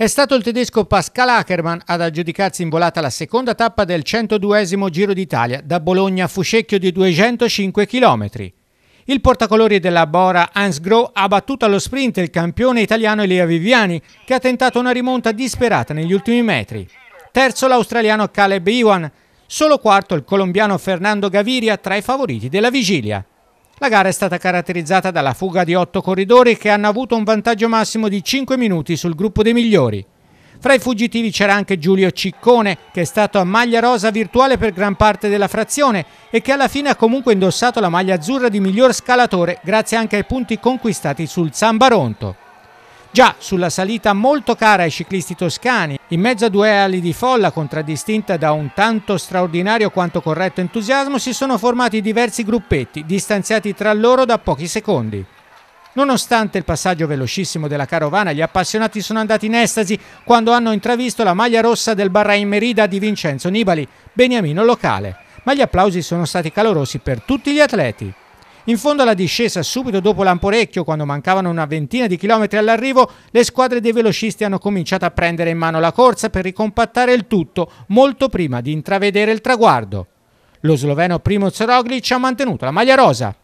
È stato il tedesco Pascal Ackermann ad aggiudicarsi in volata la seconda tappa del 102 Giro d'Italia da Bologna a Fuscecchio di 205 km. Il portacolori della Bora Hans Groh ha battuto allo sprint il campione italiano Elia Viviani che ha tentato una rimonta disperata negli ultimi metri. Terzo l'australiano Caleb Iwan, solo quarto il colombiano Fernando Gaviria tra i favoriti della vigilia. La gara è stata caratterizzata dalla fuga di otto corridori che hanno avuto un vantaggio massimo di 5 minuti sul gruppo dei migliori. Fra i fuggitivi c'era anche Giulio Ciccone, che è stato a maglia rosa virtuale per gran parte della frazione e che alla fine ha comunque indossato la maglia azzurra di miglior scalatore grazie anche ai punti conquistati sul Zambaronto. Già sulla salita molto cara ai ciclisti toscani, in mezzo a due ali di folla contraddistinta da un tanto straordinario quanto corretto entusiasmo, si sono formati diversi gruppetti, distanziati tra loro da pochi secondi. Nonostante il passaggio velocissimo della carovana, gli appassionati sono andati in estasi quando hanno intravisto la maglia rossa del Bahrain Merida di Vincenzo Nibali, beniamino locale, ma gli applausi sono stati calorosi per tutti gli atleti. In fondo alla discesa, subito dopo Lamporecchio, quando mancavano una ventina di chilometri all'arrivo, le squadre dei velocisti hanno cominciato a prendere in mano la corsa per ricompattare il tutto molto prima di intravedere il traguardo. Lo sloveno Primoz Roglic ha mantenuto la maglia rosa,